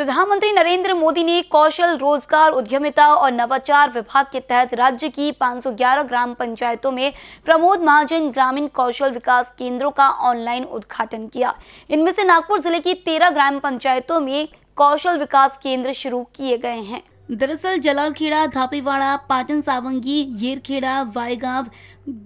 प्रधानमंत्री नरेंद्र मोदी ने कौशल रोजगार उद्यमिता और नवाचार विभाग के तहत राज्य की 511 ग्राम पंचायतों में प्रमोद महाजन ग्रामीण कौशल विकास केंद्रों का ऑनलाइन उद्घाटन किया इनमें से नागपुर जिले की 13 ग्राम पंचायतों में कौशल विकास केंद्र शुरू किए गए हैं दरअसल जलालखेड़ा धापीवाड़ा पाटन सावंगी येरखेड़ा वायगांव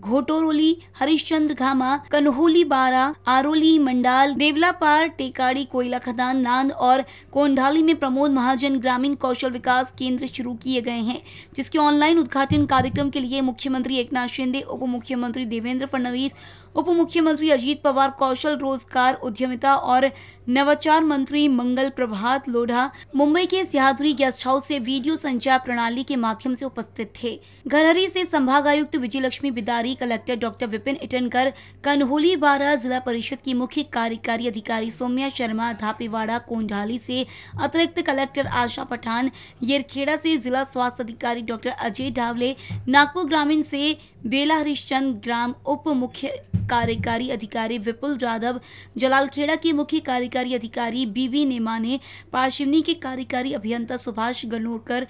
घोटोरोली हरिश्चंद्र घामा कन्होली बारा आरोली मंडाल देवलापार टेकाड़ी कोयला खदान नांद और कोंढाली में प्रमोद महाजन ग्रामीण कौशल विकास केंद्र शुरू किए गए हैं जिसके ऑनलाइन उद्घाटन कार्यक्रम के लिए मुख्यमंत्री एकनाथ शिंदे उप मुख्यमंत्री देवेंद्र फडणवीस उप मुख्यमंत्री अजीत पवार कौशल रोजगार उद्यमिता और नवाचार मंत्री मंगल प्रभात लोढ़ा मुंबई के सिहादुरी गेस्ट हाउस से वीडियो संचार प्रणाली के माध्यम से उपस्थित थे घरहरी से संभागायुक्त विजय लक्ष्मी जिलाधिकारी collector doctor Vipin Itankar Kanholibara जिला परिषद की मुख्य कार्यकारी अधिकारी सोम्या शर्मा धापीवाड़ा कोंडाली से अतिरिक्त कलेक्टर आशा पठान येरखेड़ा से जिला स्वास्थ्य अधिकारी डॉक्टर अजय ढावले नागपुर ग्रामीण से बेला हरिश्चंद ग्राम उप मुख्य कार्यकारी अधिकारी विपुल जाधव जलालखेड़ा के मुख्य कार्यकारी अधिकारी बीबी नेमाने पार्शिवनी के कार्यकारी अभियंता सुभाष गनोरकर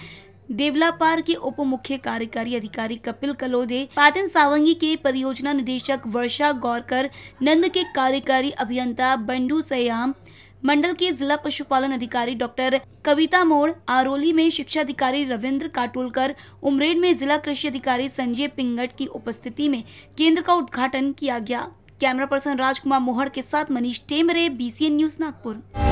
देवलापार के उप मुख्य कार्यकारी अधिकारी कपिल कलोदे पाटन सावंगी के परियोजना निदेशक वर्षा गौरकर नंद के कार्यकारी अभियंता बंडू सयाम मंडल के जिला पशुपालन अधिकारी डॉक्टर कविता मोड़ आरोली में शिक्षा अधिकारी रविंद्र काटोलकर उमरेड में जिला कृषि अधिकारी संजय पिंगट की उपस्थिति में केंद्र का उद्घाटन किया गया कैमरा पर्सन राजकुमार मोहर के साथ मनीष टेमरे बीसीएन न्यूज नागपुर